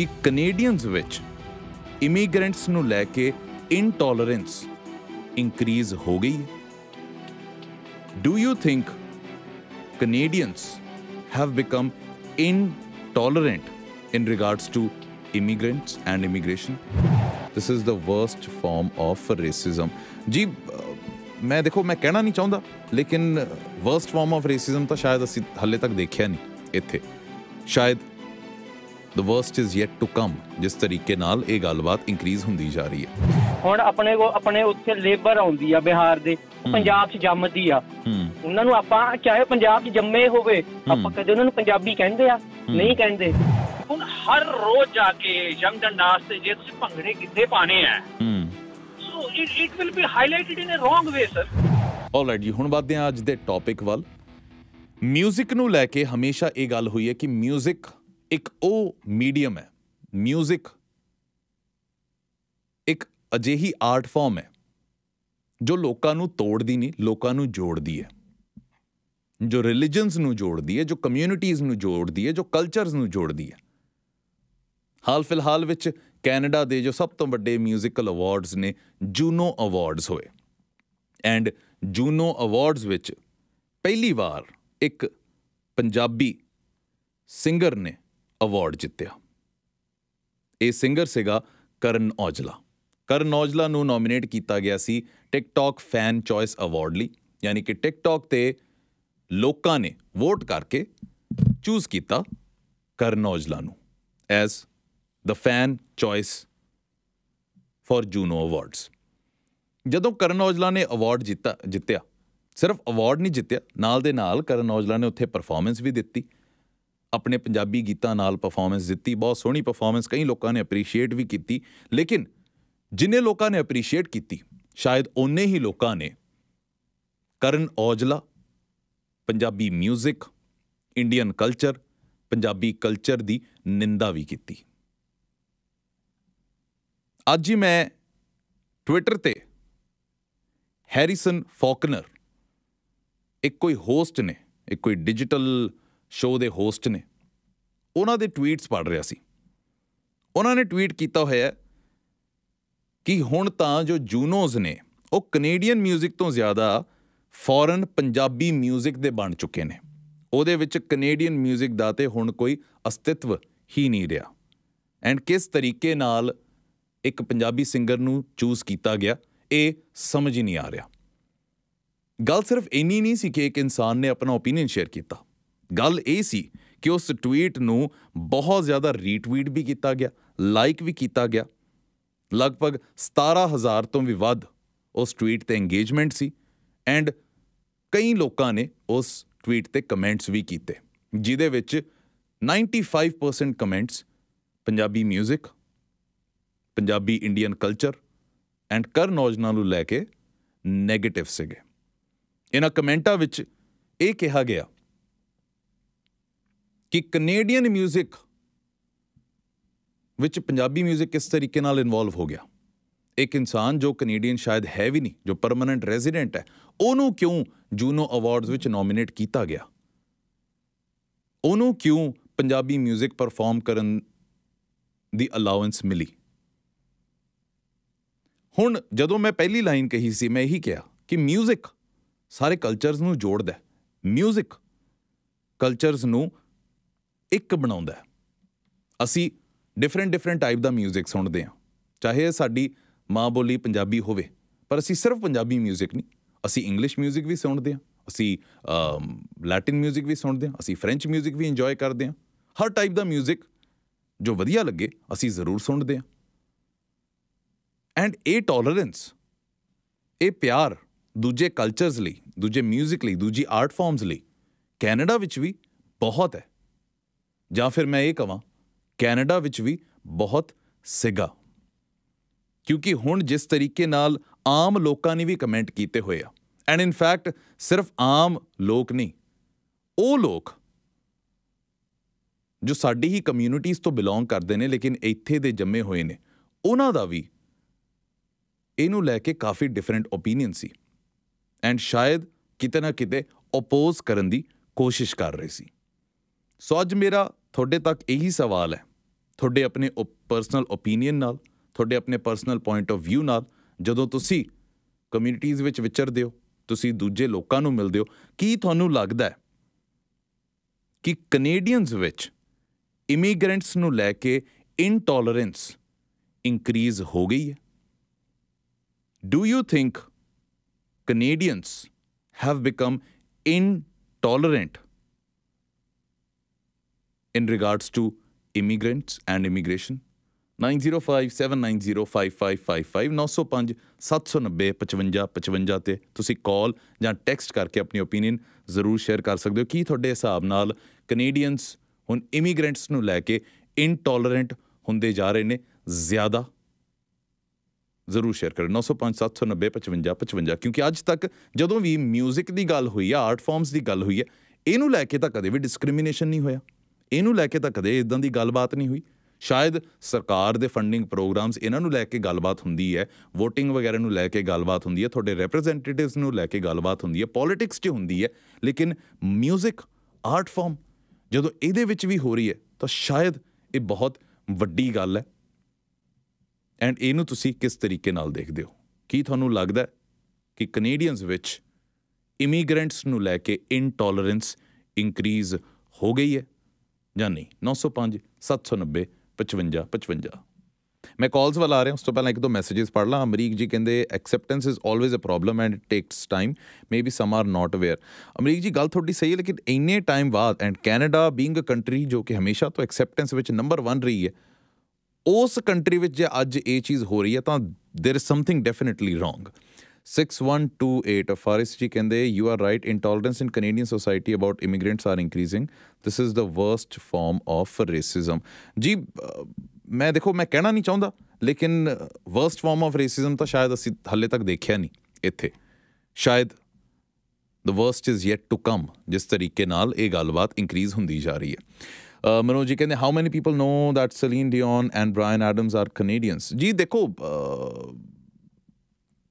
ਕਿ ਕੈਨੇਡੀਅਨਸ ਵਿੱਚ ਇਮੀਗ੍ਰੈਂਟਸ ਨੂੰ ਲੈ ਕੇ ਇਨਟੋਲਰੈਂਸ ਇਨਕਰੀਜ਼ ਹੋ ਗਈ ਹੈ do you think Canadians have become intolerant in regards to immigrants and immigration this is the worst form of racism ਜੀ ਮੈਂ ਦੇਖੋ ਮੈਂ ਕਹਿਣਾ ਨਹੀਂ ਚਾਹੁੰਦਾ ਲੇਕਿਨ ਵਰਸਟ ਫਾਰਮ ਆਫ ਰੇਸਿਜ਼ਮ ਤਾਂ ਸ਼ਾਇਦ ਅਸੀਂ ਹੱਲੇ ਤੱਕ ਦੇਖਿਆ ਨਹੀਂ ਇੱਥੇ ਸ਼ਾਇਦ the worst is yet to come ਜਿਸ ਤਰੀਕੇ ਨਾਲ ਇਹ ਗੱਲਬਾਤ ਇਨਕਰੀਜ਼ ਹੁੰਦੀ ਜਾ ਰਹੀ ਹੈ ਹੁਣ ਆਪਣੇ ਕੋ ਆਪਣੇ ਉੱਥੇ ਲੇਬਰ ਆਉਂਦੀ ਆ ਬਿਹਾਰ ਦੇ ਪੰਜਾਬ 'ਚ ਜੰਮਦੀ ਆ ਉਹਨਾਂ ਨੂੰ ਆਪਾਂ ਚਾਹੇ ਪੰਜਾਬ 'ਚ ਜੰਮੇ ਹੋਵੇ ਆਪਾਂ ਕਦੇ ਉਹਨਾਂ ਨੂੰ ਪੰਜਾਬੀ ਕਹਿੰਦੇ ਆ ਨਹੀਂ ਕਹਿੰਦੇ ਹੁਣ ਹਰ ਰੋਜ਼ ਜਾ ਕੇ ਜੰਗ ਡੰਡਾਸ ਤੇ ਜੇ ਤੁਸੀਂ ਭੰਗੜੇ ਕਿੱਥੇ ਪਾਣੇ ਆ so it it will be highlighted in a wrong way sir alright ਜੀ ਹੁਣ ਵਧਦੇ ਆ ਅੱਜ ਦੇ ਟੌਪਿਕ ਵੱਲ 뮤직 ਨੂੰ ਲੈ ਕੇ ਹਮੇਸ਼ਾ ਇਹ ਗੱਲ ਹੋਈ ਹੈ ਕਿ 뮤직 ਇੱਕ ਉਹ ਮੀਡੀਅਮ ਹੈ 뮤직 ਇੱਕ ਅਜਿਹੀ ਆਰਟ ਫਾਰਮ ਹੈ ਜੋ ਲੋਕਾਂ ਨੂੰ ਤੋੜਦੀ ਨਹੀਂ ਲੋਕਾਂ ਨੂੰ ਜੋੜਦੀ ਹੈ ਜੋ ਰਿਲੀਜੀਅਨਸ ਨੂੰ ਜੋੜਦੀ ਹੈ ਜੋ ਕਮਿਊਨਿਟੀਆਂ ਨੂੰ ਜੋੜਦੀ ਹੈ ਜੋ ਕਲਚਰਸ ਨੂੰ ਜੋੜਦੀ ਹੈ ਹਾਲ ਫਿਲਹਾਲ ਵਿੱਚ ਕੈਨੇਡਾ ਦੇ ਜੋ ਸਭ ਤੋਂ ਵੱਡੇ 뮤지컬 ਅਵਾਰਡਸ ਨੇ ਜੂਨੋ ਅਵਾਰਡਸ ਹੋਏ ਐਂਡ ਜੂਨੋ ਅਵਾਰਡਸ ਵਿੱਚ ਪਹਿਲੀ ਵਾਰ ਇੱਕ ਪੰਜਾਬੀ ਸਿੰਗਰ ਨੇ ਅਵਾਰਡ ਜਿੱਤਿਆ ਇਹ ਸਿੰਗਰ ਸੀਗਾ ਕਰਨ ਔਜਲਾ ਕਰਨ ਔਜਲਾ ਨੂੰ ਨੋਮੀਨੇਟ ਕੀਤਾ ਗਿਆ ਸੀ ਟਿਕਟੌਕ ਫੈਨ ਚੋਇਸ ਅਵਾਰਡ ਲਈ ਯਾਨੀ ਕਿ ਟਿਕਟੌਕ ਤੇ ਲੋਕਾਂ ਨੇ ਵੋਟ ਕਰਕੇ ਚੂਜ਼ ਕੀਤਾ ਕਰਨ ਔਜਲਾ ਨੂੰ as the fan choice for Juno awards ਜਦੋਂ ਕਰਨ ਔਜਲਾ ਨੇ ਅਵਾਰਡ ਜਿੱਤਾ ਜਿੱਤਿਆ ਸਿਰਫ ਅਵਾਰਡ ਨਹੀਂ ਜਿੱਤਿਆ ਨਾਲ ਦੇ ਨਾਲ ਕਰਨ ਔਜਲਾ ਨੇ ਉੱਥੇ ਪਰਫਾਰਮੈਂਸ ਵੀ ਦਿੱਤੀ ਆਪਣੇ ਪੰਜਾਬੀ ਗੀਤਾਂ ਨਾਲ ਪਰਫਾਰਮੈਂਸ ਦਿੱਤੀ ਬਹੁਤ ਸੋਹਣੀ ਪਰਫਾਰਮੈਂਸ ਕਈ ਲੋਕਾਂ ਨੇ ਅਪਰੀਸ਼ੀਏਟ ਵੀ ਕੀਤੀ ਲੇਕਿਨ ਜਿਨੇ ਲੋਕਾਂ ਨੇ ਅਪਰੀਸ਼ੀਏਟ ਕੀਤੀ ਸ਼ਾਇਦ ਉਹਨੇ ਹੀ ਲੋਕਾਂ ਨੇ Karan Aujla Punjabi 뮤직 Indian culture Punjabi culture ਦੀ ਨਿੰਦਾ ਵੀ ਕੀਤੀ ਅੱਜ ਹੀ ਮੈਂ ਟਵਿੱਟਰ ਤੇ ਹੈਰਿਸਨ ਫੌਕਨਰ ਇੱਕ ਕੋਈ ਹੋਸਟ ਨੇ ਇੱਕ ਕੋਈ ਡਿਜੀਟਲ ਸ਼ੋਅ ਦੇ ਹੋਸਟ ਨੇ ਉਹਨਾਂ ਦੇ ਟਵੀਟਸ ਪੜ ਰਿਹਾ ਸੀ ਉਹਨਾਂ ਨੇ ਟਵੀਟ ਕੀਤਾ ਹੋਇਆ ਕਿ ਹੁਣ ਤਾਂ ਜੋ ਜੂਨੋਜ਼ ਨੇ ਉਹ ਕੈਨੇਡੀਅਨ 뮤직 ਤੋਂ ਜ਼ਿਆਦਾ ਫੋਰਨ ਪੰਜਾਬੀ 뮤직 ਦੇ ਬਣ ਚੁੱਕੇ ਨੇ ਉਹਦੇ ਵਿੱਚ ਕੈਨੇਡੀਅਨ 뮤직 ਦਾ ਤੇ ਹੁਣ ਕੋਈ ਅਸਤਿਤਵ ਹੀ ਨਹੀਂ ਰਿਹਾ ਐਂਡ ਕਿਸ ਤਰੀਕੇ ਨਾਲ ਇੱਕ ਪੰਜਾਬੀ ਸਿੰਗਰ ਨੂੰ ਚੂਜ਼ ਕੀਤਾ ਗਿਆ ਇਹ ਸਮਝ ਹੀ ਨਹੀਂ ਆ ਰਿਹਾ ਗੱਲ ਸਿਰਫ ਇੰਨੀ ਨਹੀਂ ਸੀ ਕਿ ਇੱਕ ਇਨਸਾਨ ਨੇ ਆਪਣਾ ਓਪੀਨੀਅਨ ਸ਼ੇਅਰ ਕੀਤਾ ਗੱਲ ਇਹ ਸੀ ਕਿ ਉਸ ਟਵੀਟ ਨੂੰ ਬਹੁਤ ਜ਼ਿਆਦਾ ਰੀਟਵੀਟ ਵੀ ਕੀਤਾ ਗਿਆ ਲਾਈਕ ਵੀ ਕੀਤਾ ਗਿਆ ਲਗਭਗ 17000 ਤੋਂ ਵੀ ਵੱਧ ਉਸ ਟਵੀਟ ਤੇ ਇੰਗੇਜਮੈਂਟ ਸੀ ਐਂਡ ਕਈ ਲੋਕਾਂ ਨੇ ਉਸ ਟਵੀਟ ਤੇ ਕਮੈਂਟਸ ਵੀ ਕੀਤੇ ਜਿਦੇ ਵਿੱਚ 95% comments Punjabi 뮤직 Punjabi Indian culture and Karan Aujla ਨੂੰ ਲੈ ਕੇ 네ਗੇਟਿਵ ਸੀਗੇ ਇਹਨਾਂ ਕਮੈਂਟਾਂ ਵਿੱਚ ਇਹ ਕਿਹਾ ਗਿਆ ਕਿ ਕੈਨੇਡੀਅਨ 뮤직 ਵਿੱਚ ਪੰਜਾਬੀ 뮤직 ਕਿਸ ਤਰੀਕੇ ਨਾਲ ਇਨਵੋਲਵ ਹੋ ਗਿਆ ਇੱਕ ਇਨਸਾਨ ਜੋ ਕੈਨੇਡੀਅਨ ਸ਼ਾਇਦ ਹੈ ਵੀ ਨਹੀਂ ਜੋ ਪਰਮਨੈਂਟ ਰੈਜ਼ੀਡੈਂਟ ਹੈ ਉਹਨੂੰ ਕਿਉਂ ਜੂਨੋ ਅਵਾਰਡਸ ਵਿੱਚ ਨੋਮੀਨੇਟ ਕੀਤਾ ਗਿਆ ਉਹਨੂੰ ਕਿਉਂ ਪੰਜਾਬੀ 뮤직 ਪਰਫਾਰਮ ਕਰਨ ਦੀ ਅਲਾਉਂਸ ਮਿਲੀ ਹੁਣ ਜਦੋਂ ਮੈਂ ਪਹਿਲੀ ਲਾਈਨ ਕਹੀ ਸੀ ਮੈਂ ਇਹੀ ਕਿਹਾ ਕਿ 뮤직 ਸਾਰੇ ਕਲਚਰਸ ਨੂੰ ਜੋੜਦਾ ਹੈ 뮤직 ਕਲਚਰਸ ਨੂੰ ਇੱਕ ਬਣਾਉਂਦਾ ਅਸੀਂ ਡਿਫਰੈਂਟ ਡਿਫਰੈਂਟ ਟਾਈਪ ਦਾ 뮤직 ਸੁਣਦੇ ਹਾਂ ਚਾਹੇ ਸਾਡੀ ਮਾਂ ਬੋਲੀ ਪੰਜਾਬੀ ਹੋਵੇ ਪਰ ਅਸੀਂ ਸਿਰਫ ਪੰਜਾਬੀ 뮤직 ਨਹੀਂ ਅਸੀਂ ਇੰਗਲਿਸ਼ 뮤직 ਵੀ ਸੁਣਦੇ ਹਾਂ ਅਸੀਂ ਲੈਟਿਨ 뮤직 ਵੀ ਸੁਣਦੇ ਹਾਂ ਅਸੀਂ ਫ੍ਰੈਂਚ 뮤직 ਵੀ ਇੰਜੋਏ ਕਰਦੇ ਹਾਂ ਹਰ ਟਾਈਪ ਦਾ 뮤직 ਜੋ ਵਧੀਆ ਲੱਗੇ ਅਸੀਂ ਜ਼ਰੂਰ ਸੁਣਦੇ ਹਾਂ ਐਂਡ ਇਹ ਟੋਲਰੈਂਸ ਇਹ ਪਿਆਰ ਦੂਜੇ ਕਲਚਰਸ ਲਈ ਦੂਜੇ 뮤직 ਲਈ ਦੂਜੀ ਆਰਟ ਫਾਰਮਸ ਲਈ ਕੈਨੇਡਾ ਵਿੱਚ ਵੀ ਬਹੁਤ ਹੈ ਜਾਂ ਫਿਰ ਮੈਂ ਇਹ ਕਹਾਂ ਕੈਨੇਡਾ ਵਿੱਚ ਵੀ ਬਹੁਤ ਸਿਗਾ ਕਿਉਂਕਿ ਹੁਣ ਜਿਸ ਤਰੀਕੇ ਨਾਲ ਆਮ ਲੋਕਾਂ ਨੇ ਵੀ ਕਮੈਂਟ ਕੀਤੇ ਹੋਏ ਆ ਐਂਡ ਇਨ ਫੈਕਟ ਸਿਰਫ ਆਮ ਲੋਕ ਨਹੀਂ ਉਹ ਲੋਕ ਜੋ ਸਾਡੀ ਹੀ ਕਮਿਊਨਿਟੀਆਂ ਤੋਂ ਬਿਲੋਂਗ ਕਰਦੇ ਨੇ ਲੇਕਿਨ ਇੱਥੇ ਦੇ ਜੰਮੇ ਹੋਏ ਨੇ ਉਹਨਾਂ ਦਾ ਵੀ ਇਹਨੂੰ ਲੈ ਕੇ ਕਾਫੀ ਡਿਫਰੈਂਟ ਓਪੀਨੀਅਨ ਸੀ ਐਂਡ ਸ਼ਾਇਦ ਕਿਤੇ ਨਾ ਕਿਤੇ ਆਪੋਜ਼ ਕਰਨ ਦੀ ਕੋਸ਼ਿਸ਼ ਕਰ ਰਹੇ ਸੀ ਸੋ ਅੱਜ ਮੇਰਾ ਤੁਹਾਡੇ ਤੱਕ ਇਹੀ ਸਵਾਲ ਹੈ ਤੁਹਾਡੇ ਆਪਣੇ ਪਰਸਨਲ ਓਪੀਨੀਅਨ ਨਾਲ ਤੁਹਾਡੇ ਆਪਣੇ ਪਰਸਨਲ ਪੁਆਇੰਟ ਆਫ View ਨਾਲ ਜਦੋਂ ਤੁਸੀਂ ਕਮਿਊਨਿਟੀਆਂ ਵਿੱਚ ਵਿਚਰਦੇ ਹੋ ਤੁਸੀਂ ਦੂਜੇ ਲੋਕਾਂ ਨੂੰ ਮਿਲਦੇ ਹੋ ਕੀ ਤੁਹਾਨੂੰ ਲੱਗਦਾ ਹੈ ਕਿ ਕੈਨੇਡੀਅਨਸ ਵਿੱਚ ਇਮੀਗ੍ਰੈਂਟਸ ਨੂੰ ਲੈ ਕੇ ਇਨਟੋਲਰੈਂਸ ਇਨਕਰੀਜ਼ ਹੋ ਗਈ ਹੈ do you think Canadians have become intolerant in regards to immigrants and immigration 9057905555 9057905555 ਤੇ ਤੁਸੀਂ ਕਾਲ ਜਾਂ ਟੈਕਸਟ ਕਰਕੇ ਆਪਣੀ opinion ਜ਼ਰੂਰ ਸ਼ੇਅਰ ਕਰ ਸਕਦੇ ਹੋ ਕੀ ਤੁਹਾਡੇ ਹਿਸਾਬ ਨਾਲ ਕੈਨੇਡੀਅਨਸ ਹੁਣ ਇਮੀਗ੍ਰੈਂਟਸ ਨੂੰ ਲੈ ਕੇ ਇਨਟੋਲਰੈਂਟ ਹੁੰਦੇ ਜਾ ਰਹੇ ਨੇ ਜ਼ਿਆਦਾ ਜ਼ਰੂਰ ਸ਼ੇਅਰ ਕਰੋ 9057905555 ਕਿਉਂਕਿ ਅੱਜ ਤੱਕ ਜਦੋਂ ਵੀ 뮤직 ਦੀ ਗੱਲ ਹੋਈ ਆ ਆਰਟ ਫਾਰਮਸ ਦੀ ਗੱਲ ਹੋਈ ਹੈ ਇਹਨੂੰ ਲੈ ਕੇ ਤਾਂ ਕਦੇ ਵੀ ਡਿਸਕ੍ਰਿਮੀਨੇਸ਼ਨ ਨਹੀਂ ਹੋਇਆ ਇਹਨੂੰ ਲੈ ਕੇ ਤਾਂ ਕਦੇ ਇਦਾਂ ਦੀ ਗੱਲਬਾਤ ਨਹੀਂ ਹੋਈ ਸ਼ਾਇਦ ਸਰਕਾਰ ਦੇ ਫੰਡਿੰਗ ਪ੍ਰੋਗਰਾਮਸ ਇਹਨਾਂ ਨੂੰ ਲੈ ਕੇ ਗੱਲਬਾਤ ਹੁੰਦੀ ਹੈ VOTING ਵਗੈਰਾ ਨੂੰ ਲੈ ਕੇ ਗੱਲਬਾਤ ਹੁੰਦੀ ਹੈ ਤੁਹਾਡੇ ਰਿਪਰੈਜ਼ੈਂਟੇਟਿਵਸ ਨੂੰ ਲੈ ਕੇ ਗੱਲਬਾਤ ਹੁੰਦੀ ਹੈ ਪੋਲਿਟਿਕਸ 'ਚ ਹੁੰਦੀ ਹੈ ਲੇਕਿਨ 뮤직 ਆਰਟ ਫਾਰਮ ਜਦੋਂ ਇਹਦੇ ਵਿੱਚ ਵੀ ਹੋ ਰਹੀ ਹੈ ਤਾਂ ਸ਼ਾਇਦ ਇਹ ਬਹੁਤ ਵੱਡੀ ਗੱਲ ਹੈ ਐਂਡ ਇਹਨੂੰ ਤੁਸੀਂ ਕਿਸ ਤਰੀਕੇ ਨਾਲ ਦੇਖਦੇ ਹੋ ਕੀ ਤੁਹਾਨੂੰ ਲੱਗਦਾ ਕਿ ਕੈਨੇਡੀਅਨਸ ਵਿੱਚ ਇਮੀਗ੍ਰੈਂਟਸ ਨੂੰ ਲੈ ਕੇ ਇਨਟੋਲਰੈਂਸ ਇਨਕਰੀਜ਼ ਹੋ ਗਈ ਹੈ ਜਾਨੀ 905 790 5555 55 ਮੈਂ ਕਾਲਸ ਵੱਲ ਆ ਰਿਹਾ ਉਸ ਤੋਂ ਪਹਿਲਾਂ ਇੱਕ ਦੋ ਮੈਸੇजेस ਪੜ ਲਾਂ ਅਮਰੀਕ ਜੀ ਕਹਿੰਦੇ acceptance is always a problem and it takes time maybe some are not aware Amrik ji ਗੱਲ ਤੁਹਾਡੀ ਸਹੀ ਹੈ ਲੇਕਿਨ ਇੰਨੇ ਟਾਈਮ ਬਾਅਦ and Canada being a country ਜੋ ਕਿ ਹਮੇਸ਼ਾ ਤੋਂ ਐਕਸੈਪਟੈਂਸ ਵਿੱਚ ਨੰਬਰ 1 ਰਹੀ ਹੈ ਉਸ ਕੰਟਰੀ ਵਿੱਚ ਜੇ ਅੱਜ ਇਹ ਚੀਜ਼ ਹੋ ਰਹੀ ਹੈ ਤਾਂ there is something definitely wrong 6128 Faris ji ਕਹਿੰਦੇ you are right intolerance in Canadian society about immigrants are increasing this is the worst form of racism ਜੀ ਮੈਂ ਦੇਖੋ ਮੈਂ ਕਹਿਣਾ ਨਹੀਂ ਚਾਹੁੰਦਾ ਲੇਕਿਨ ਵਰਸਟ ਫਾਰਮ ਆਫ ਰੇਸਿਜ਼ਮ ਤਾਂ ਸ਼ਾਇਦ ਅਸੀਂ ਹੱਲੇ ਤੱਕ ਦੇਖਿਆ ਨਹੀਂ ਇੱਥੇ ਸ਼ਾਇਦ the worst is yet to come ਜਿਸ ਤਰੀਕੇ ਨਾਲ ਇਹ ਗੱਲਬਾਤ ਇਨਕਰੀਜ਼ ਹੁੰਦੀ ਜਾ ਰਹੀ ਹੈ ਮਨੋਜ ਜੀ ਕਹਿੰਦੇ how many people know that Celine Dion and Bryan Adams are Canadians ਜੀ ਦੇਖੋ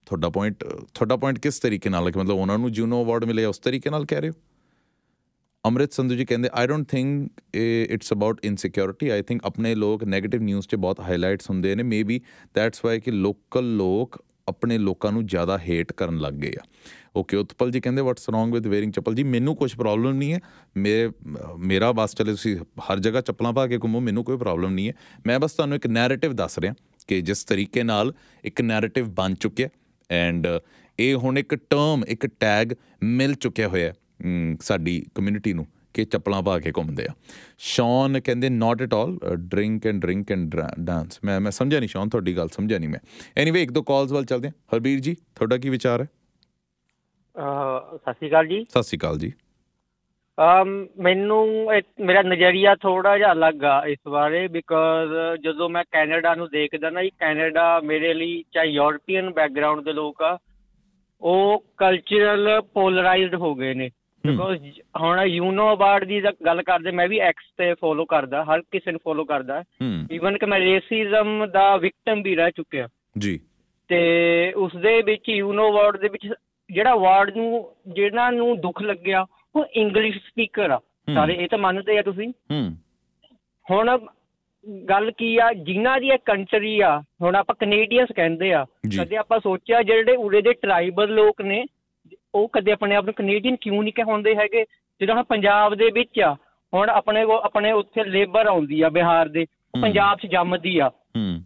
ਤੁਹਾਡਾ ਪੁਆਇੰਟ ਤੁਹਾਡਾ ਪੁਆਇੰਟ ਕਿਸ ਤਰੀਕੇ ਨਾਲ ਕਿ ਮਤਲਬ ਉਹਨਾਂ ਨੂੰ ਜੂਨੋ ਅਵਾਰਡ ਮਿਲੇ ਉਸ ਤਰੀਕੇ ਨਾਲ ਕਹਿ ਰਹੇ ਹੋ ਅਮਰਿਤ ਸੰਧੂ ਜੀ ਕਹਿੰਦੇ I don't think it's about insecurity I think ਆਪਣੇ ਲੋਕ 네ਗੇਟਿਵ ਨਿਊਜ਼ ਤੇ ਬਹੁਤ ਹਾਈਲਾਈਟਸ ਹੁੰਦੇ ਨੇ ਮੇਬੀ ਦੈਟਸ ਵਾਈ ਕਿ ਲੋਕਲ ਲੋਕ ਆਪਣੇ ਲੋਕਾਂ ਨੂੰ ਜ਼ਿਆਦਾ ਹੇਟ ਕਰਨ ਲੱਗ ਗਏ ਆ ਓਕੇ ਉਤਪਲ ਜੀ ਕਹਿੰਦੇ what's wrong with wearing chappal ਜੀ ਮੈਨੂੰ ਕੁਝ ਪ੍ਰੋਬਲਮ ਨਹੀਂ ਹੈ ਮੇਰੇ ਮੇਰਾ ਬਸ ਚਲੇ ਤੁਸੀਂ ਹਰ ਜਗ੍ਹਾ ਚੱਪਲਾਂ ਪਾ ਕੇ ਘੁੰਮੋ ਮੈਨੂੰ ਕੋਈ ਪ੍ਰੋਬਲਮ ਨਹੀਂ ਹੈ ਮੈਂ ਬਸ ਤੁਹਾਨੂੰ ਇੱਕ ਨੈਰੇਟਿਵ ਦੱਸ ਰਿਹਾ ਕਿ ਜਿਸ ਤਰੀਕੇ ਨਾਲ ਇੱਕ ਨੈਰੇਟਿਵ ਬਣ ਚੁੱਕਿਆ ਐਂਡ uh, ਇਹ ਹੁਣ ਇੱਕ ਟਰਮ ਇੱਕ ਟੈਗ ਮਿਲ ਚੁੱਕਿਆ ਹੋਇਆ ਸਾਡੀ ਕਮਿਊਨਿਟੀ ਨੂੰ ਕਿ ਚੱਪਲਾਂ ਪਾ ਕੇ ਘੁੰਮਦੇ ਆ ਸ਼ੌਨ ਕਹਿੰਦੇ not at all drink and drink and dance ਮੈਂ ਮੈਂ ਸਮਝਿਆ ਨਹੀਂ ਸ਼ੌਨ ਤੁਹਾਡੀ ਗੱਲ ਸਮਝਿਆ ਨਹੀਂ ਮੈਂ ਐਨੀਵੇ ਇੱਕ ਦੋ ਕਾਲਸ ਵੱਲ ਚੱਲਦੇ ਹਾਂ ਹਰਬੀਰ ਜੀ ਤੁਹਾਡਾ ਕੀ ਵਿਚਾਰ ਹੈ ਸਤਿ ਸ਼੍ਰੀ ਅਕਾਲ ਜੀ ਸਤਿ ਸ਼੍ਰੀ ਅਕਾਲ ਜੀ ਮੈਨੂੰ ਮੇਰਾ ਨਜ਼ਰੀਆ ਥੋੜ੍ਹਾ ਜਿਹਾ ਅਲੱਗ ਆ ਇਸ ਬਾਰੇ ਬਿਕੋਜ਼ ਜਦੋਂ ਮੈਂ ਕੈਨੇਡਾ ਨੂੰ ਦੇਖਦਾ ਨਾ ਜੀ ਕੈਨੇਡਾ ਮੇਰੇ ਲਈ ਚਾਹੇ ਯੂਰਪੀਅਨ ਬੈਕਗਰਾਊਂਡ ਦੇ ਲੋਕ ਆ ਉਹ ਕਲਚਰਲ ਪੋਲਰਾਈਜ਼ਡ ਹੋ ਗਏ ਨੇ ਬਿਕੋਜ਼ ਹੁਣ ਯੂਨੋ ਅਵਾਰਡ ਦੀ ਗੱਲ ਕਰਦੇ ਮੈਂ ਵੀ ਐਕਸ ਤੇ ਫੋਲੋ ਕਰਦਾ ਹਰ ਕਿਸੇ ਨੂੰ ਫੋਲੋ ਕਰਦਾ ਈਵਨ ਕਿ ਮੈਂ ਰੇਸਿਜ਼ਮ ਦਾ ਵਿਕਟਮ ਵੀ ਰਹਿ ਚੁੱਕਿਆ ਜੀ ਤੇ ਉਸ ਦੇ ਵਿੱਚ ਯੂਨੋ ਅਵਾਰਡ ਦੇ ਵਿੱਚ ਜਿਹੜਾ ਅਵਾਰਡ ਨੂੰ ਜਿਹਨਾਂ ਨੂੰ ਦੁੱਖ ਲੱਗਿਆ ਉਹ ਇੰਗਲਿਸ਼ ਸਪੀਕਰ ਆ ਸਾਰੇ ਇਹ ਤਾਂ ਮੰਨਦੇ ਆ ਤੁਸੀਂ ਹੂੰ ਹੁਣ ਗੱਲ ਕੀ ਆ ਜਿਨ੍ਹਾਂ ਦੀ ਇਹ ਕੰਟਰੀ ਆ ਹੁਣ ਆਪਾਂ ਕੈਨੇਡੀਅਨਸ ਕਹਿੰਦੇ ਆ ਕਦੇ ਆਪਾਂ ਸੋਚਿਆ ਜਿਹੜੇ ਉਰੇ ਦੇ ਟ੍ਰਾਈਬਲ ਲੋਕ ਨੇ ਉਹ ਕਦੇ ਆਪਣੇ ਆਪ ਨੂੰ ਕੈਨੇਡੀਅਨ ਕਿਉਂ ਨਹੀਂ ਕਹਿੰਦੇ ਹੈਗੇ ਜਿਹੜਾ ਹੁਣ ਪੰਜਾਬ ਦੇ ਵਿੱਚ ਆ ਹੁਣ ਆਪਣੇ ਕੋ ਆਪਣੇ ਉੱਥੇ ਲੇਬਰ ਆਉਂਦੀ ਆ ਬਿਹਾਰ ਦੇ ਪੰਜਾਬ 'ਚ ਜੰਮਦੀ ਆ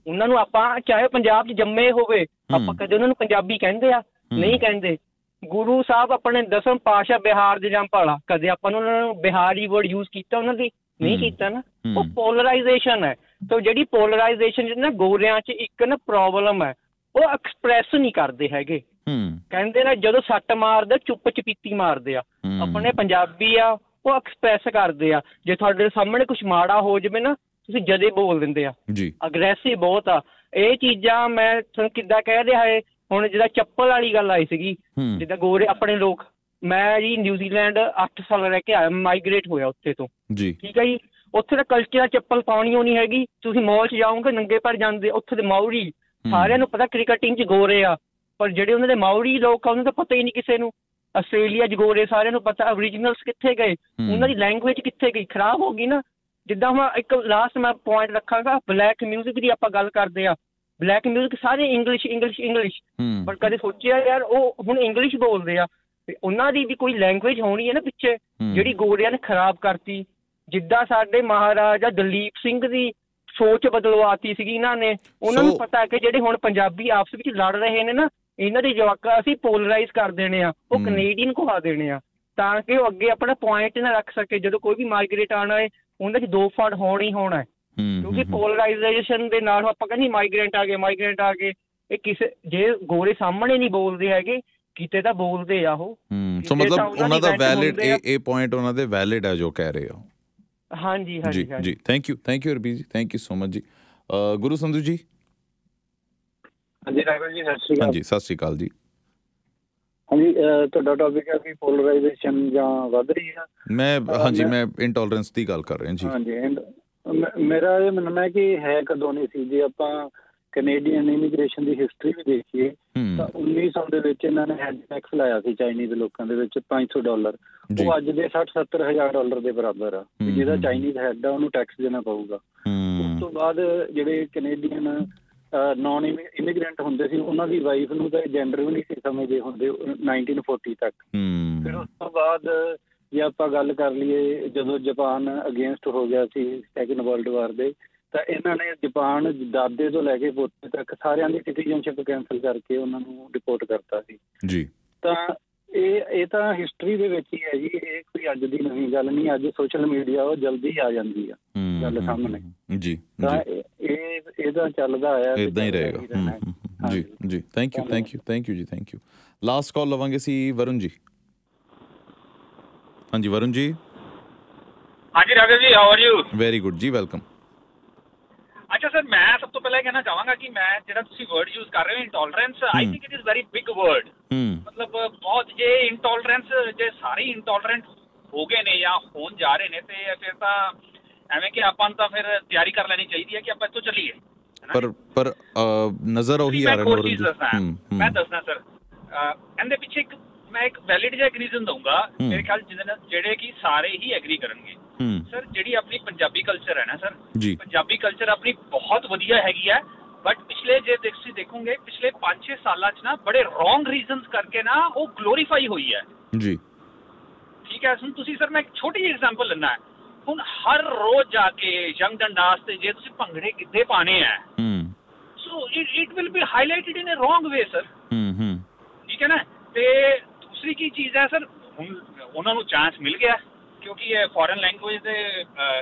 ਉਹਨਾਂ ਨੂੰ ਆਪਾਂ ਚਾਹੇ ਪੰਜਾਬ 'ਚ ਜੰਮੇ ਹੋਵੇ ਆਪਾਂ ਕਦੇ ਉਹਨਾਂ ਨੂੰ ਪੰਜਾਬੀ ਕਹਿੰਦੇ ਆ ਨਹੀਂ ਕਹਿੰਦੇ ਗੁਰੂ ਸਾਹਿਬ ਆਪਣੇ ਦਸਮ ਪਾਸ਼ਾ ਬਿਹਾਰ ਦੇ ਜੰਪਾਲਾ ਕਦੇ ਆਪਾਂ ਨੂੰ ਉਹਨਾਂ ਨੂੰ ਬਿਹਾਰੀ ਵਰਡ ਯੂਜ਼ ਕੀਤਾ ਉਹਨਾਂ ਦੀ ਨਹੀਂ ਕੀਤਾ ਨਾ ਉਹ ਪੋਲਰਾਈਜੇਸ਼ਨ ਹੈ ਤੇ ਜਿਹੜੀ ਪੋਲਰਾਈਜੇਸ਼ਨ ਜਿਹਨਾਂ ਗੋਰਿਆਂ 'ਚ ਇੱਕ ਨਾ ਪ੍ਰੋਬਲਮ ਹੈ ਉਹ ਐਕਸਪ੍ਰੈਸ ਨਹੀਂ ਕਰਦੇ ਹੈਗੇ ਕਹਿੰਦੇ ਨਾ ਜਦੋਂ ਸੱਟ ਮਾਰਦੇ ਚੁੱਪ ਚਪੀਤੀ ਮਾਰਦੇ ਆ ਆਪਣੇ ਪੰਜਾਬੀ ਆ ਉਹ ਐਕਸਪ੍ਰੈਸ ਕਰਦੇ ਆ ਜੇ ਤੁਹਾਡੇ ਸਾਹਮਣੇ ਕੁਝ ਮਾੜਾ ਹੋ ਜਵੇ ਨਾ ਤੁਸੀਂ ਜਦੇ ਬੋਲ ਦਿੰਦੇ ਆ ਜੀ ਅਗਰੈਸਿਵ ਬਹੁਤ ਆ ਇਹ ਚੀਜ਼ਾਂ ਮੈਂ ਤੁਹਾਨੂੰ ਕਿੱਦਾਂ ਕਹਿ ਰਿਹਾ ਹੈ ਹੁਣ ਜਿਹੜਾ ਚੱਪਲ ਵਾਲੀ ਗੱਲ ਆਈ ਸੀਗੀ ਜਿੱਦਾਂ ਗੋਰੇ ਆਪਣੇ ਲੋਕ ਮੈਂ ਜੀ ਨਿਊਜ਼ੀਲੈਂਡ 8 ਸਾਲ ਰਹਿ ਕੇ ਆਇਆ ਮਾਈਗ੍ਰੇਟ ਹੋਇਆ ਉੱਥੇ ਤੋਂ ਜੀ ਠੀਕ ਹੈ ਜੀ ਉੱਥੇ ਦਾ ਕਲਚਰ ਚੱਪਲ ਪਾਉਣੀ ਹੋਣੀ ਹੈਗੀ ਤੁਸੀਂ ਮਾਲ 'ਚ ਜਾਓਗੇ ਨੰਗੇ ਪਰ ਜਾਂਦੇ ਉੱਥੇ ਦੇ ਮਾਉਰੀ ਸਾਰਿਆਂ ਨੂੰ ਪਤਾ ਕ੍ਰਿਕਟਿੰਗ 'ਚ ਗੋਰੇ ਆ ਪਰ ਜਿਹੜੇ ਉਹਨਾਂ ਦੇ ਮਾਉਰੀ ਲੋਕ ਆ ਉਹਨਾਂ ਦਾ ਪਤਾ ਹੀ ਨਹੀਂ ਕਿਸੇ ਨੂੰ ਆਸਟ੍ਰੇਲੀਆ 'ਚ ਗੋਰੇ ਸਾਰਿਆਂ ਨੂੰ ਪਤਾ ਓਰੀਜਨਲਸ ਕਿੱਥੇ ਗਏ ਉਹਨਾਂ ਦੀ ਲੈਂਗੁਏਜ ਕਿੱਥੇ ਗਈ ਖਰਾਬ ਹੋ ਗਈ ਨਾ ਜਿੱਦਾਂ ਹੁਣ ਇੱਕ ਲਾਸਟ ਮੈਂ ਪੁਆਇੰਟ ਰੱਖਾਂਗਾ ਬਲੈਕ 뮤직 ਦੀ ਆਪਾਂ ਗੱਲ ਕਰਦੇ ਆ ਬਲੈਕ 뮤직 ਸਾਰੇ ਇੰਗਲਿਸ਼ ਇੰਗਲਿਸ਼ ਇੰਗਲਿਸ਼ ਪਰ ਕਦੇ ਸੋਚਿਆ ਯਾਰ ਉਹ ਹੁਣ ਇੰਗਲਿਸ਼ ਬੋਲਦੇ ਆ ਤੇ ਉਹਨਾਂ ਦੀ ਵੀ ਕੋਈ ਲੈਂਗੁਏਜ ਹੋਣੀ ਹੈ ਨਾ ਪਿੱਛੇ ਜਿਹੜੀ ਗੋਰਿਆਂ ਨੇ ਖਰਾਬ ਕਰਤੀ ਜਿੱਦਾਂ ਸਾਡੇ ਮਹਾਰਾਜਾ ਦਲੀਪ ਸਿੰਘ ਦੀ ਸੋਚ ਬਦਲਵਾਤੀ ਸੀਗੀ ਇਹਨਾਂ ਨੇ ਉਹਨਾਂ ਨੂੰ ਪਤਾ ਕਿ ਜਿਹੜੇ ਹੁਣ ਪੰਜਾਬੀ ਆਪਸ ਵਿੱਚ ਲੜ ਰਹੇ ਨੇ ਨਾ ਇਹਨਾਂ ਦੇ ਜਵਾਕਾਂ ਅਸੀਂ ਪੋਲਰਾਈਜ਼ ਕਰ ਦੇਣੇ ਆ ਉਹ ਕੈਨੇਡੀਅਨ ਖਵਾ ਦੇਣੇ ਆ ਤਾਂ ਕਿ ਉਹ ਅੱਗੇ ਆਪਣਾ ਪੁਆਇੰਟ ਨਾ ਰੱਖ ਸਕੇ ਜਦੋਂ ਕੋਈ ਵੀ ਮਾਈਗ੍ਰੇਟ ਆਣਾ ਹੈ ਉਹਨਾਂ ਦੇ ਦੋ ਫੜ ਹੋਣੀ ਹੀ ਹੋਣਾ ਕਿਉਂਕਿ ਪੋਲਰਾਈਜੇਸ਼ਨ ਦੇ ਨਾਲ ਆਪਾਂ ਕਹਿੰਦੇ ਮਾਈਗ੍ਰੈਂਟ ਆ ਗਏ ਮਾਈਗ੍ਰੈਂਟ ਆ ਗਏ ਇਹ ਕਿਸੇ ਜੇ ਗੋਰੇ ਸਾਹਮਣੇ ਨਹੀਂ ਬੋਲਦੇ ਹੈਗੇ ਕਿਤੇ ਤਾਂ ਬੋਲਦੇ ਆ ਉਹ ਹੂੰ ਸੋ ਮਤਲਬ ਉਹਨਾਂ ਦਾ ਵੈਲਿਡ ਇਹ ਇਹ ਪੁਆਇੰਟ ਉਹਨਾਂ ਦੇ ਵੈਲਿਡ ਆ ਜੋ ਕਹਿ ਰਹੇ ਹੋ ਹਾਂਜੀ ਹਾਂਜੀ ਜੀ thank you thank you Rabbi ji thank you so much ਜੀ ਗੁਰੂ ਸੰਧੂ ਜੀ ਹਾਂਜੀ ਰਾਗਵ ਜੀ ਸਤਿ ਸ਼੍ਰੀ ਅਕਾਲ ਹਾਂਜੀ ਸਤਿ ਸ਼੍ਰੀ ਅਕਾਲ ਜੀ ਹਾਂਜੀ ਤੁਹਾਡਾ ਟੌਪਿਕ ਹੈ ਕਿ ਪੋਲਰਾਈਜੇਸ਼ਨ ਜਾਂ ਵਧ ਰਹੀ ਹੈ ਮੈਂ ਹਾਂਜੀ ਮੈਂ ਇਨਟੋਲਰੈਂਸ ਦੀ ਗੱਲ ਕਰ ਰਿਹਾ ਜੀ ਹਾਂਜੀ ਮੇਰਾ ਇਹ ਮੰਨਣਾ ਹੈ ਕਿ ਹੈ ਕਦੋਂ ਨਹੀਂ ਸੀ ਜੇ ਆਪਾਂ ਕੈਨੇਡੀਅਨ ਇਮੀਗ੍ਰੇਸ਼ਨ ਦੀ ਹਿਸਟਰੀ ਵੀ ਦੇਖੀਏ ਤਾਂ 1900 ਦੇ ਵਿੱਚ ਇਹਨਾਂ ਨੇ ਹੈਂਡ ਟੈਕਸ ਲਾਇਆ ਸੀ ਚਾਈਨੀਜ਼ ਲੋਕਾਂ ਦੇ ਵਿੱਚ 500 ਡਾਲਰ ਉਹ ਅੱਜ ਦੇ 60 70 ਹਜ਼ਾਰ ਡਾਲਰ ਦੇ ਬਰਾਬਰ ਆ ਜਿਹਦਾ ਚਾਈਨੀਜ਼ ਹੈਡ ਆ ਉਹਨੂੰ ਟੈਕਸ ਦੇਣਾ ਪਊਗਾ ਉਸ ਤੋਂ ਬਾਅਦ ਜਿਹੜੇ ਕੈਨੇਡੀਅਨ ਨਾਨ ਇਮੀਗ੍ਰੈਂਟ ਹੁੰਦੇ ਸੀ ਉਹਨਾਂ ਦੀ ਵਾਈਫ ਨੂੰ ਤਾਂ ਜੈਂਡਰ ਵੀ ਨਹੀਂ ਸੀ ਸਮਝਦੇ ਹੁੰਦੇ 1940 ਤੱਕ ਫਿਰ ਉਸ ਤੋਂ ਬਾਅਦ ਜੇ ਆਪਾਂ ਗੱਲ ਕਰ ਲਈਏ ਜਦੋਂ ਜਾਪਾਨ ਅਗੇਂਸਟ ਹੋ ਗਿਆ ਸੀ ਸੈਕਿੰਡ ਵਰਲਡ ਵਾਰ ਦੇ ਤਾਂ ਇਹਨਾਂ ਨੇ ਜਾਪਾਨ ਦਾਦੇ ਤੋਂ ਲੈ ਕੇ ਪੋਤੇ ਤੱਕ ਸਾਰਿਆਂ ਦੀ ਸਿਟੀਜ਼ਨਸ਼ਿਪ ਕੈਨਸਲ ਕਰਕੇ ਉਹਨਾਂ ਨੂੰ ਡਿਪੋਰਟ ਕਰਤਾ ਸੀ ਜੀ ਤਾਂ ਇਹ ਇਹ ਤਾਂ ਹਿਸਟਰੀ ਦੇ ਵਿੱਚ ਹੀ ਹੈ ਜੀ ਇਹ ਕੋਈ ਅੱਜ ਦੀ ਨਵੀਂ ਗੱਲ ਨਹੀਂ ਅੱਜ ਸੋਸ਼ਲ ਮੀਡੀਆ ਉਹ ਜਲਦੀ ਆ ਜਾਂਦੀ ਆ ਗੱਲ ਸਾਹਮਣੇ ਜੀ ਤਾਂ ਇਹ ਇਹਦਾ ਚੱਲਦਾ ਆਇਆ ਇਦਾਂ ਹੀ ਰਹੇਗਾ ਜੀ ਜੀ thank you thank you thank you ਜੀ ਥੈਂਕ ਯੂ ਲਾਸਟ ਕਾਲ ਲਵਾਂਗੇ ਸੀ ਵਰੁਣ ਜੀ हाँ जी वरुण जी हाँ जी Raghav ji how very good जी वेलकम अच्छा सर मैं सब तो पहले कहना चाहूंगा कि मैं जरा वर्ड यूज कर रहे हो intolerance I think it is very big word मतलब बहुत जे इंटॉलरेंस जे सारे इंटॉलरेंट हो गए ने या होन जा रहे ने फिर ता एवे के अपन फिर तैयारी कर लेनी चाहिए कि अपन तो चलिए पर पर आ, नजर ओही आ रहा है हम्म, हम्म। मैं दसना सर एंड पीछे एक ਮੈਂ ਇੱਕ ਵੈਲਿਡ ਜਿਹਾ ਰੀਜ਼ਨ ਦਊਂਗਾ ਮੇਰੇ ਖਿਆਲ ਜਿਹਦੇ ਨਾਲ ਜਿਹੜੇ ਕਿ ਸਾਰੇ ਹੀ ਐਗਰੀ ਕਰਨਗੇ ਸਰ ਜਿਹੜੀ ਆਪਣੀ ਪੰਜਾਬੀ ਕਲਚਰ ਹੈ ਨਾ ਸਰ ਪੰਜਾਬੀ ਕਲਚਰ ਆਪਣੀ ਬਹੁਤ ਵਧੀਆ ਹੈਗੀ ਹੈ ਬਟ ਪਿਛਲੇ ਜੇ ਤੁਸੀਂ ਦੇਖੋਗੇ ਪਿਛਲੇ 5-6 ਸਾਲਾਂ 'ਚ ਨਾ ਬੜੇ ਰੋਂਗ ਰੀਜ਼ਨਸ ਕਰਕੇ ਨਾ ਉਹ ਗਲੋਰੀਫਾਈ ਹੋਈ ਹੈ ਜੀ ਠੀਕ ਹੈ ਸੁਣ ਤੁਸੀਂ ਸਰ ਮੈਂ ਇੱਕ ਛੋਟੀ ਜਿਹੀ ਐਗਜ਼ਾਮਪਲ ਲੈਣਾ ਹੈ ਹੁਣ ਹਰ ਰੋਜ਼ ਜਾ ਕੇ ਯੰਗ ਡੰਡਾਸ ਤੇ ਜੇ ਤੁਸੀਂ ਭੰਗੜੇ ਕਿੱਥੇ ਪਾਣੇ ਆ so it will be highlighted in a wrong way sir ਹੂੰ ਹੂੰ ਠੀਕ ਹੈ ਨਾ ਤੇ ਦੂਸਰੀ ਕੀ ਚੀਜ਼ ਹੈ ਸਰ ਹੁਣ ਉਹਨਾਂ ਨੂੰ ਚਾਂਸ ਮਿਲ ਗਿਆ ਕਿਉਂਕਿ ਇਹ ਫੋਰਨ ਲੈਂਗੁਏਜ ਦੇ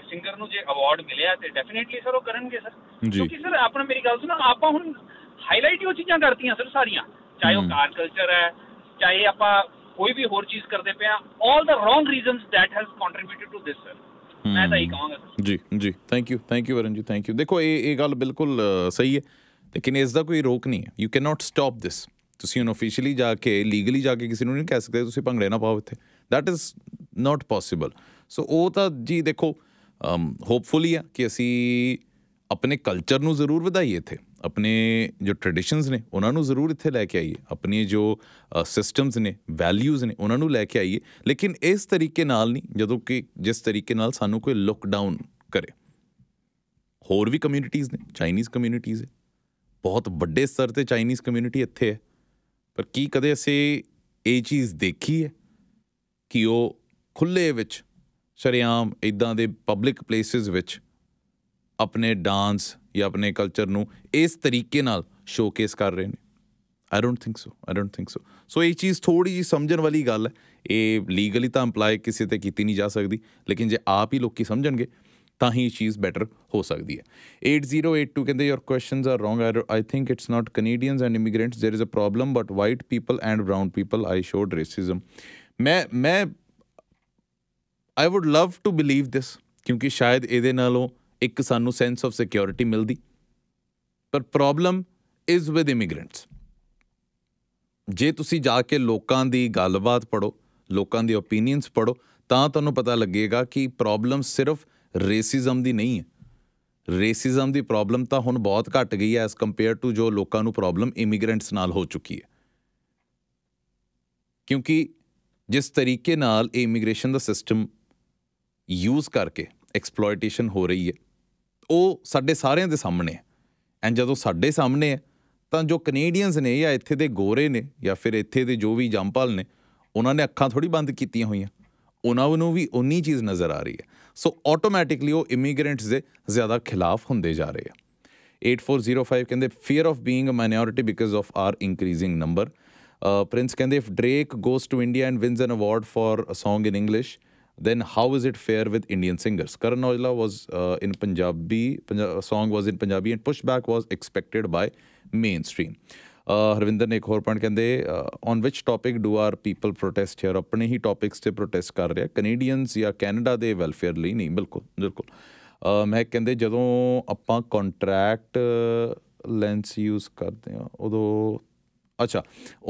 ਸਿੰਗਰ ਨੂੰ ਜੇ ਅਵਾਰਡ ਮਿਲਿਆ ਤੇ ਡੈਫੀਨਿਟਲੀ ਸਰ ਉਹ ਕਰਨਗੇ ਸਰ ਕਿਉਂਕਿ ਸਰ ਆਪਣਾ ਮੇਰੀ ਗੱਲ ਸੁਣੋ ਆਪਾਂ ਹੁਣ ਹਾਈਲਾਈਟ ਹੀ ਉਹ ਚੀਜ਼ਾਂ ਕਰਤੀਆਂ ਸਰ ਸਾਰੀਆਂ ਚਾਹੇ ਉਹ ਕਾਰ ਕਲਚਰ ਹੈ ਚਾਹੇ ਆਪਾਂ ਕੋਈ ਵੀ ਹੋਰ ਚੀਜ਼ ਕਰਦੇ ਪਿਆ all the wrong reasons that has contributed to this sir ਮੈਂ ਤਾਂ ਇਹ ਕਹਾਂਗਾ ਜੀ ਜੀ ਥੈਂਕ ਯੂ ਥੈਂਕ ਯੂ ਵਰਨ ਜੀ ਥੈਂਕ ਯੂ ਦੇਖੋ ਇਹ ਇਹ ਗੱਲ ਬਿਲਕੁਲ ਸਹੀ ਹੈ ਲੇਕਿਨ ਇਸ ਦਾ ਕੋਈ ਰੋਕ ਨਹੀਂ ਹੈ you can not stop this ਤੁਸੀਂ ਉਹਨੂੰ ਅਫੀਸ਼ੀਅਲੀ ਜਾ ਕੇ ਲੀਗਲੀ ਜਾ ਕੇ ਕਿਸੇ ਨੂੰ ਨਹੀਂ ਕਹਿ ਸਕਦੇ ਤੁਸੀਂ ਭੰਗੜੇ ਨਾ ਪਾਓ ਇੱਥੇ that is not possible so ਉਹ ਤਾਂ ਜੀ ਦੇਖੋ ਹੋਪਫੁਲੀ ਆ ਕਿ ਅਸੀਂ ਆਪਣੇ ਕਲਚਰ ਨੂੰ ਜ਼ਰੂਰ ਵਧਾਈਏ ਇੱਥੇ ਆਪਣੇ ਜੋ ਟ੍ਰੈਡੀਸ਼ਨਸ ਨੇ ਉਹਨਾਂ ਨੂੰ ਜ਼ਰੂਰ ਇੱਥੇ ਲੈ ਕੇ ਆਈਏ ਆਪਣੀ ਜੋ ਸਿਸਟਮਸ ਨੇ ਵੈਲਿਊਜ਼ ਨੇ ਉਹਨਾਂ ਨੂੰ ਲੈ ਕੇ ਆਈਏ ਲੇਕਿਨ ਇਸ ਤਰੀਕੇ ਨਾਲ ਨਹੀਂ ਜਦੋਂ ਕਿ ਜਿਸ ਤਰੀਕੇ ਨਾਲ ਸਾਨੂੰ ਕੋਈ ਲੁੱਕਡਾਊਨ ਕਰੇ ਹੋਰ ਵੀ ਕਮਿਊਨਿਟੀਆਂ ਨੇ ਚਾਈਨੀਜ਼ ਕਮਿਊਨਿਟੀਆਂ ਬਹੁਤ ਵੱਡੇ ਸਰ ਤੇ ਚਾਈਨੀਜ਼ ਕਮਿਊਨਿਟੀ ਇੱਥੇ ਹੈ ਪਰ ਕੀ ਕਦੇ ਅਸੀਂ ਇਹ ਚੀਜ਼ ਦੇਖੀ ਹੈ ਕਿ ਉਹ ਖੁੱਲੇ ਵਿੱਚ ਸ਼ਰਿਆਮ ਇਦਾਂ ਦੇ ਪਬਲਿਕ ਪਲੇਸਿਸ ਵਿੱਚ ਆਪਣੇ ਡਾਂਸ ਜਾਂ ਆਪਣੇ ਕਲਚਰ ਨੂੰ ਇਸ ਤਰੀਕੇ ਨਾਲ ਸ਼ੋਕੇਸ ਕਰ ਰਹੇ ਨੇ I don't think so I don't think so so ਇਹ ਚੀਜ਼ ਥੋੜੀ ਜੀ ਸਮਝਣ ਵਾਲੀ ਗੱਲ ਹੈ ਇਹ ਲੀਗਲੀ ਤਾਂ ਅਪਲਾਈ ਕਿਸੇ ਤੇ ਕੀਤੀ ਨਹੀਂ ਜਾ ਸਕਦੀ ਲੇਕਿਨ ਜੇ ਆਪ ਹੀ ਲੋਕੀ ਸਮਝਣਗੇ ਤਾਂ ਹੀ ਚੀਜ਼ ਬੈਟਰ ਹੋ ਸਕਦੀ ਹੈ 8082 ਕਹਿੰਦੇ your questions are wrong I think it's not Canadians and immigrants there is a problem but white people and brown people I showed racism ਮੈਂ ਮੈਂ I would love to believe this ਕਿਉਂਕਿ ਸ਼ਾਇਦ ਇਹਦੇ ਨਾਲੋਂ ਇੱਕ ਸਾਨੂੰ ਸੈਂਸ ਆਫ ਸਿਕਿਉਰਿਟੀ ਮਿਲਦੀ ਪਰ ਪ੍ਰੋਬਲਮ ਇਜ਼ ਵਿਦ ਇਮੀਗ੍ਰੈਂਟਸ ਜੇ ਤੁਸੀਂ ਜਾ ਕੇ ਲੋਕਾਂ ਦੀ ਗੱਲਬਾਤ ਪੜੋ ਲੋਕਾਂ ਦੇ ਓਪੀਨੀਅਨਸ ਪੜੋ ਤਾਂ ਤੁਹਾਨੂੰ ਪਤਾ ਲੱਗੇਗਾ ਕਿ ਪ੍ਰੋਬਲਮ ਸਿਰਫ ਰੇਸਿਜ਼ਮ ਦੀ ਨਹੀਂ ਹੈ ਰੇਸਿਜ਼ਮ ਦੀ ਪ੍ਰੋਬਲਮ ਤਾਂ ਹੁਣ ਬਹੁਤ ਘਟ ਗਈ ਹੈ ਐਸ ਕੰਪੇਅਰ ਟੂ ਜੋ ਲੋਕਾਂ ਨੂੰ ਪ੍ਰੋਬਲਮ ਇਮੀਗ੍ਰੈਂਟਸ ਨਾਲ ਹੋ ਚੁੱਕੀ ਹੈ ਕਿਉਂਕਿ ਜਿਸ ਤਰੀਕੇ ਨਾਲ ਇਹ ਇਮੀਗ੍ਰੇਸ਼ਨ ਦਾ ਸਿਸਟਮ ਯੂਜ਼ ਕਰਕੇ ਐਕਸਪਲੋਇਟੇਸ਼ਨ ਹੋ ਰਹੀ ਹੈ ਉਹ ਸਾਡੇ ਸਾਰਿਆਂ ਦੇ ਸਾਹਮਣੇ ਹੈ ਐਂ ਜਦੋਂ ਸਾਡੇ ਸਾਹਮਣੇ ਹੈ ਤਾਂ ਜੋ ਕੈਨੇਡੀਅਨਸ ਨੇ ਜਾਂ ਇੱਥੇ ਦੇ ਗੋਰੇ ਨੇ ਜਾਂ ਫਿਰ ਇੱਥੇ ਦੇ ਜੋ ਵੀ ਜੰਪਾਲ ਨੇ ਉਹਨਾਂ ਨੇ ਅੱਖਾਂ ਥੋੜੀ ਬੰਦ ਕੀਤੀਆਂ ਹੋਈਆਂ ਉਹਨਾਂ ਨੂੰ ਵੀ ਉਨੀ ਚੀਜ਼ ਨਜ਼ਰ ਆ ਰਹੀ ਹੈ ਸੋ ਆਟੋਮੈਟਿਕਲੀ ਉਹ ਇਮੀਗ੍ਰੈਂਟਸ ਦੇ ਜ਼ਿਆਦਾ ਖਿਲਾਫ ਹੁੰਦੇ ਜਾ ਰਹੇ ਆ 8405 ਕਹਿੰਦੇ fear of being a minority because of our increasing number Prince ਕਹਿੰਦੇ if Drake goes to India and wins an award for a Song in English then how is it fair with Indian singers? Karan Aujla was uh, in Punjabi, song was in Punjabi, and pushback was expected by mainstream. Harwinder ਨੇ ਇੱਕ ਹੋਰ point ਕਹਿੰਦੇ on which topic do our people protest here ਆਪਣੇ ਹੀ topics ਤੇ protest ਕਰ ਰਿਹਾ Canadians ਜਾਂ ਕੈਨੇਡਾ ਦੇ ਵੈਲਫੇਅਰ ਲਈ ਨਹੀਂ ਬਿਲਕੁਲ ਬਿਲਕੁਲ ਮੈਂ ਕਹਿੰਦੇ ਜਦੋਂ ਆਪਾਂ ਕੰਟਰੈਕਟ ਲੈਂਸ ਯੂਜ਼ ਕਰਦੇ ਹਾਂ ਉਦੋਂ ਅੱਛਾ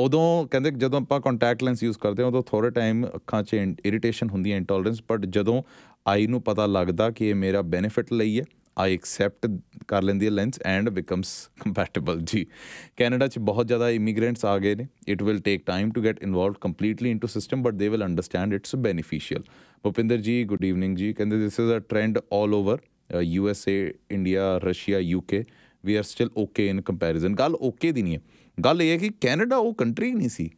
ਉਦੋਂ ਕਹਿੰਦੇ ਜਦੋਂ ਆਪਾਂ ਕੰਟੈਕਟ ਲੈਂਸ ਯੂਜ਼ ਕਰਦੇ ਹਾਂ ਉਦੋਂ ਥੋੜੇ ਟਾਈਮ ਅੱਖਾਂ 'ਚ ਇਰੀਟੇਸ਼ਨ ਹੁੰਦੀ ਹੈ ਇੰਟੋਲਰੈਂਸ ਬਟ ਜਦੋਂ ਆਈ ਨੂੰ ਪਤਾ ਲੱਗਦਾ ਕਿ ਇਹ ਮੇਰਾ ਬੈਨੀਫਿਟ ਲਈ ਹੈ ਆਈ ਐਕਸੈਪਟ ਕਰ ਲੈਂਦੀ ਹੈ ਲੈਂਸ ਐਂਡ ਬਿਕਮਸ ਕੰਪੈਟੀਬਲ ਜੀ ਕੈਨੇਡਾ 'ਚ ਬਹੁਤ ਜ਼ਿਆਦਾ ਇਮੀਗ੍ਰੈਂਟਸ ਆ ਗਏ ਨੇ it will take time to get involved completely into system but they will understand it's beneficial Bhupinder ji good evening ਜੀ ਕਹਿੰਦੇ this is a trend all over U S A India Russia U K we are still okay in comparison ਗੱਲ okay ਦੀ ਨਹੀਂ ਹੈ ਗੱਲ ਇਹ ਹੈ ਕਿ ਕੈਨੇਡਾ ਉਹ ਕੰਟਰੀ ਨਹੀਂ ਸੀ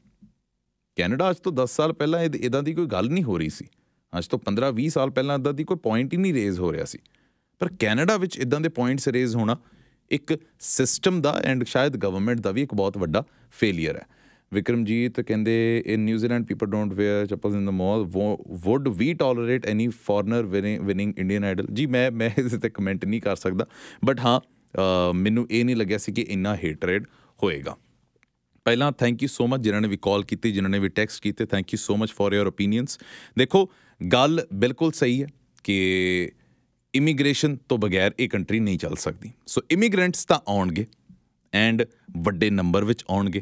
ਕੈਨੇਡਾ ਅੱਜ ਤੋਂ 10 ਸਾਲ ਪਹਿਲਾਂ ਇਦਾਂ ਦੀ ਕੋਈ ਗੱਲ ਨਹੀਂ ਹੋ ਰਹੀ ਸੀ ਅੱਜ ਤੋਂ 15 20 ਸਾਲ ਪਹਿਲਾਂ ਇਦਾਂ ਦੀ ਕੋਈ ਪੁਆਇੰਟ ਹੀ ਨਹੀਂ ਰੇਜ਼ ਹੋ ਰਿਹਾ ਸੀ ਪਰ ਕੈਨੇਡਾ ਵਿੱਚ ਇਦਾਂ ਦੇ ਪੁਆਇੰਟਸ ਰੇਜ਼ ਹੋਣਾ ਇੱਕ ਸਿਸਟਮ ਦਾ ਐਂਡ ਸ਼ਾਇਦ ਗਵਰਨਮੈਂਟ ਦਾ ਵੀ ਇੱਕ ਬਹੁਤ ਵੱਡਾ ਫੇਲਿਅਰ ਹੈ ਵਿਕਰਮਜੀਤ ਕਹਿੰਦੇ in New Zealand people don't wear chappals in the mall would we tolerate any foreigner winning Indian Idol ਜੀ ਮੈਂ ਮੈਂ ਇਸ ਤੇ ਕਮੈਂਟ ਨਹੀਂ ਕਰ ਸਕਦਾ ਬਟ ਹਾਂ ਮੈਨੂੰ ਇਹ ਨਹੀਂ ਲੱਗਿਆ ਸੀ ਕਿ ਇੰਨਾ ਹੇਟਰਡ ਹੋਏਗਾ ਪਹਿਲਾਂ ਥੈਂਕ ਯੂ ਸੋ ਮਚ ਜਿਨ੍ਹਾਂ ਨੇ ਵੀ ਕਾਲ ਕੀਤੀ ਜਿਨ੍ਹਾਂ ਨੇ ਵੀ ਟੈਕਸਟ ਕੀਤੇ thank you so much for your opinions ਦੇਖੋ ਗੱਲ ਬਿਲਕੁਲ ਸਹੀ ਹੈ ਕਿ ਇਮੀਗ੍ਰੇਸ਼ਨ ਤੋਂ ਬਗੈਰ ਇਹ ਕੰਟਰੀ ਨਹੀਂ ਚੱਲ ਸਕਦੀ ਸੋ ਇਮੀਗ੍ਰੈਂਟਸ ਤਾਂ ਆਉਣਗੇ ਐਂਡ ਵੱਡੇ ਨੰਬਰ ਵਿੱਚ ਆਉਣਗੇ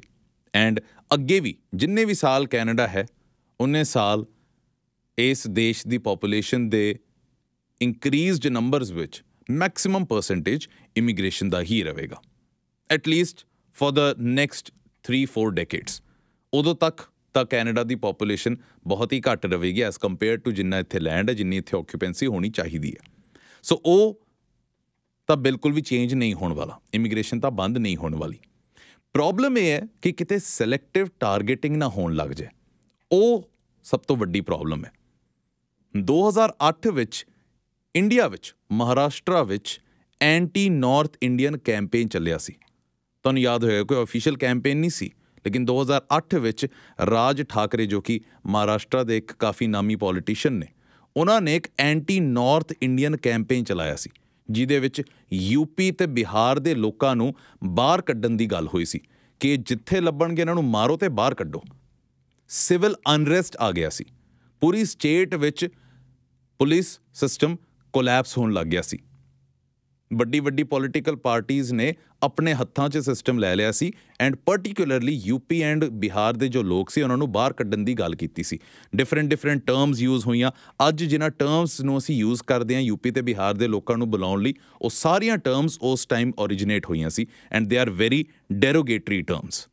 ਐਂਡ ਅੱਗੇ ਵੀ ਜਿੰਨੇ ਵੀ ਸਾਲ ਕੈਨੇਡਾ ਹੈ ਉਹਨੇ ਸਾਲ ਇਸ ਦੇਸ਼ ਦੀ ਪੋਪੂਲੇਸ਼ਨ ਦੇ ਇਨਕਰੀਜ਼ਡ ਨੰਬਰਸ ਵਿੱਚ ਮੈਕਸਿਮਮ ਪਰਸੈਂਟੇਜ ਇਮੀਗ੍ਰੇਸ਼ਨ ਦਾ ਹੀ ਰਹੇਗਾ at least for the next 3-4 decades ਉਦੋਂ ਤੱਕ ਤਾਂ ਕੈਨੇਡਾ ਦੀ ਪੋਪੂਲੇਸ਼ਨ ਬਹੁਤ ਹੀ ਘੱਟ ਰਹੇਗੀ ਐਸ ਕੰਪੇਅਰ ਟੂ ਜਿੰਨਾ ਇੱਥੇ ਲੈਂਡ ਹੈ ਜਿੰਨੀ ਇੱਥੇ ਆਕਿਊਪੈਂਸੀ ਹੋਣੀ ਚਾਹੀਦੀ ਹੈ ਸੋ ਉਹ ਤਾਂ ਬਿਲਕੁਲ ਵੀ ਚੇਂਜ ਨਹੀਂ ਹੋਣ ਵਾਲਾ ਇਮੀਗ੍ਰੇਸ਼ਨ ਤਾਂ ਬੰਦ ਨਹੀਂ ਹੋਣ ਵਾਲੀ ਪ੍ਰੋਬਲਮ ਇਹ ਹੈ ਕਿ ਕਿਤੇ ਸਿਲੈਕਟਿਵ ਟਾਰਗੇਟਿੰਗ ਨਾ ਹੋਣ ਲੱਗ ਜਾਏ ਉਹ ਸਭ ਤੋਂ ਵੱਡੀ ਪ੍ਰੋਬਲਮ ਹੈ 2008 ਵਿੱਚ ਇੰਡੀਆ ਵਿੱਚ ਮਹਾਰਾਸ਼ਟਰ ਵਿੱਚ ਐਂਟੀ ਨਾਰਥ ਇੰਡੀਅਨ ਕੈਂਪੇਨ ਚੱਲਿਆ ਸੀ ਤੁਹਾਨੂੰ ਯਾਦ ਹੋਏਗਾ ਕੋਈ ਅਫੀਸ਼ੀਅਲ ਕੈਂਪੇਨ ਨਹੀਂ ਸੀ ਲੇਕਿਨ 2008 ਵਿੱਚ ਰਾਜ ਠਾਕਰੇ ਜੋ ਕਿ ਮਹਾਰਾਸ਼ਟਰ ਦੇ ਇੱਕ ਕਾਫੀ ਨਾਮੀ ਪੋਲੀਟੀਸ਼ੀਅਨ ਨੇ ਉਹਨਾਂ ਨੇ ਇੱਕ ਐਂਟੀ ਨਾਰਥ ਇੰਡੀਅਨ ਕੈਂਪੇਨ ਚਲਾਇਆ ਸੀ ਜਿਹਦੇ ਵਿੱਚ ਯੂਪੀ ਤੇ ਬਿਹਾਰ ਦੇ ਲੋਕਾਂ ਨੂੰ ਬਾਹਰ ਕੱਢਣ ਦੀ ਗੱਲ ਹੋਈ ਸੀ ਕਿ ਜਿੱਥੇ ਲੱਭਣਗੇ ਇਹਨਾਂ ਨੂੰ ਮਾਰੋ ਤੇ ਬਾਹਰ ਕੱਢੋ ਸਿਵਲ ਅਨਰੈਸਟ ਆ ਗਿਆ ਸੀ ਪੂਰੀ ਸਟੇਟ ਵਿੱਚ ਪੁਲਿਸ ਸਿਸਟਮ ਕੋਲੈਪਸ ਹੋਣ ਲੱਗ ਗਿਆ ਸੀ ਵੱਡੀ ਵੱਡੀ ਪੋਲੀਟੀਕਲ ਪਾਰਟੀਆਂ ਨੇ ਆਪਣੇ ਹੱਥਾਂ 'ਚ ਸਿਸਟਮ ਲੈ ਲਿਆ ਸੀ and particularly UP and Bihar ਦੇ ਜੋ ਲੋਕ ਸੀ ਉਹਨਾਂ ਨੂੰ ਬਾਹਰ ਕੱਢਣ ਦੀ ਗੱਲ ਕੀਤੀ ਸੀ ਡਿਫਰੈਂਟ ਡਿਫਰੈਂਟ ਟਰਮਸ ਯੂਜ਼ ਹੋਈਆਂ ਅੱਜ ਜਿਨ੍ਹਾਂ ਟਰਮਸ ਨੂੰ ਅਸੀਂ ਯੂਜ਼ ਕਰਦੇ ਹਾਂ ਯੂਪੀ ਤੇ ਬਿਹਾਰ ਦੇ ਲੋਕਾਂ ਨੂੰ ਬੁਲਾਉਣ ਲਈ ਉਹ ਸਾਰੀਆਂ ਟਰਮਸ ਉਸ ਟਾਈਮ ਓਰੀਜਿਨੇਟ ਹੋਈਆਂ ਸੀ and they are very derogatory terms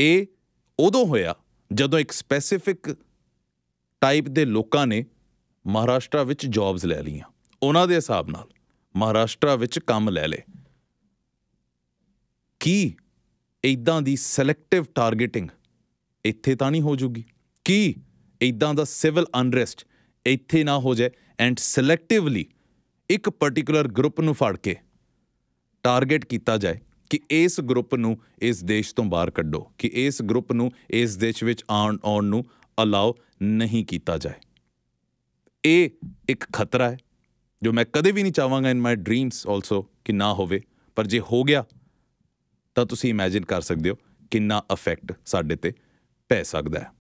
ਇਹ ਉਦੋਂ ਹੋਇਆ ਜਦੋਂ ਇੱਕ ਸਪੈਸੀਫਿਕ ਟਾਈਪ ਦੇ ਲੋਕਾਂ ਨੇ ਮਹਾਰਾਸ਼ਟਰ ਵਿੱਚ ਜੌਬਸ ਲੈ ਲਈਆਂ ਉਹਨਾਂ ਦੇ ਹਿਸਾਬ ਨਾਲ ਮਹਾਰਾਸ਼ਟਰ ਵਿੱਚ ਕੰਮ ਲੈ ਲੇ ਕੀ ਇਦਾਂ ਦੀ ਸਿਲੈਕਟਿਵ ਟਾਰਗੇਟਿੰਗ ਇੱਥੇ ਤਾਂ ਨਹੀਂ ਹੋ ਜੂਗੀ ਕੀ ਇਦਾਂ ਦਾ ਸਿਵਲ ਅਨਰੈਸਟ ਇੱਥੇ ਨਾ ਹੋ ਜਾਏ ਐਂਡ ਸਿਲੈਕਟਿਵਲੀ ਇੱਕ ਪਾਰਟਿਕੂਲਰ ਗਰੁੱਪ ਨੂੰ ਫੜ ਕੇ ਟਾਰਗੇਟ ਕੀਤਾ ਜਾਏ ਕਿ ਇਸ ਗਰੁੱਪ ਨੂੰ ਇਸ ਦੇਸ਼ ਤੋਂ ਬਾਹਰ ਕੱਢੋ ਕਿ ਇਸ ਗਰੁੱਪ ਨੂੰ ਇਸ ਦੇਸ਼ ਵਿੱਚ ਆਉਣ ਆਉਣ ਨੂੰ ਅਲਾਉ ਨਹੀਂ ਕੀਤਾ ਜਾਏ ਇਹ ਇੱਕ ਖਤਰਾ ਹੈ ਜੋ ਮੈਂ ਕਦੇ ਵੀ ਨਹੀਂ ਚਾਹਾਂਗਾ ਇਨ ਮਾਈ ਡ੍ਰੀਮਸ ਆਲਸੋ ਕਿ ਨਾ ਹੋਵੇ ਪਰ ਜੇ ਹੋ ਗਿਆ ਤਾਂ ਤੁਸੀਂ ਇਮੇਜਿਨ ਕਰ ਸਕਦੇ ਹੋ ਕਿੰਨਾ ਇਫੈਕਟ ਸਾਡੇ ਤੇ ਪੈ ਸਕਦਾ ਹੈ